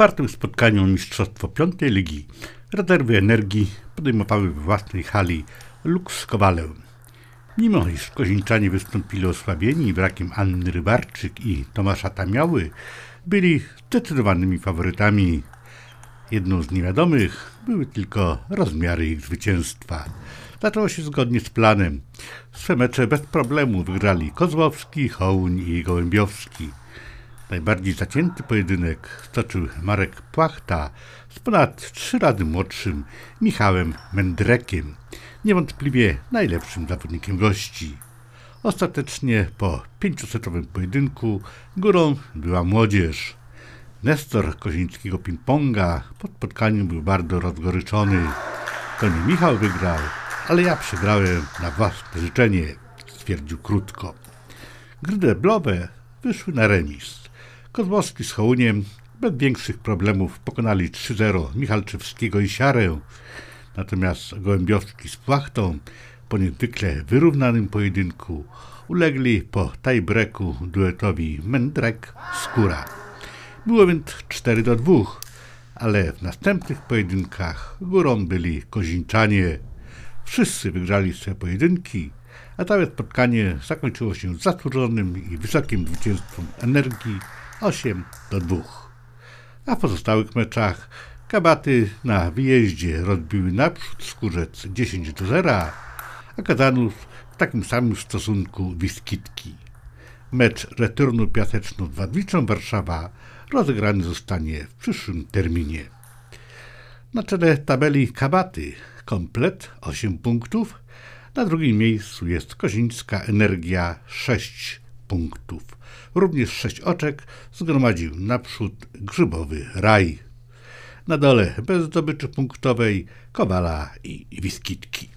czwartym spotkaniu Mistrzostwo Piątej Ligi rezerwy energii podejmowały w własnej hali Lux z Mimo iż kozińczanie wystąpili osłabieni brakiem Anny Rybarczyk i Tomasza Tamiały, byli zdecydowanymi faworytami. Jedną z niewiadomych były tylko rozmiary ich zwycięstwa. Zaczęło się zgodnie z planem. Swe mecze bez problemu wygrali Kozłowski, Hołń i Gołębiowski. Najbardziej zacięty pojedynek stoczył Marek Płachta z ponad 3 razy młodszym Michałem Mędrekiem, niewątpliwie najlepszym zawodnikiem gości. Ostatecznie po pięciosetowym owym pojedynku górą była młodzież. Nestor kozińskiego ping-ponga pod spotkaniem był bardzo rozgoryczony. To nie Michał wygrał, ale ja przegrałem na własne życzenie, stwierdził krótko. Gry deblowe wyszły na remis. Kozłowski z Hołuniem bez większych problemów pokonali 3-0 Michalczewskiego i Siarę. Natomiast Gołębiowski z Płachtą po niezwykle wyrównanym pojedynku ulegli po tiebreaku duetowi Mędrek-Skóra. Było więc 4 do 2, ale w następnych pojedynkach górą byli Kozińczanie. Wszyscy wygrali swoje pojedynki, a całe spotkanie zakończyło się zasłużonym i wysokim zwycięstwem energii 8 do 2. A w pozostałych meczach Kabaty na wyjeździe rozbiły naprzód skórzec 10 do 0, a Kazanów w takim samym stosunku Wiskitki. Mecz returnu piaseczno z Wadwiczą Warszawa rozegrany zostanie w przyszłym terminie. Na czele tabeli Kabaty komplet 8 punktów, na drugim miejscu jest Kozińska Energia 6 punktów. Również sześć oczek zgromadził naprzód grzybowy raj. Na dole bez zdobyczy punktowej Kowala i Wiskitki.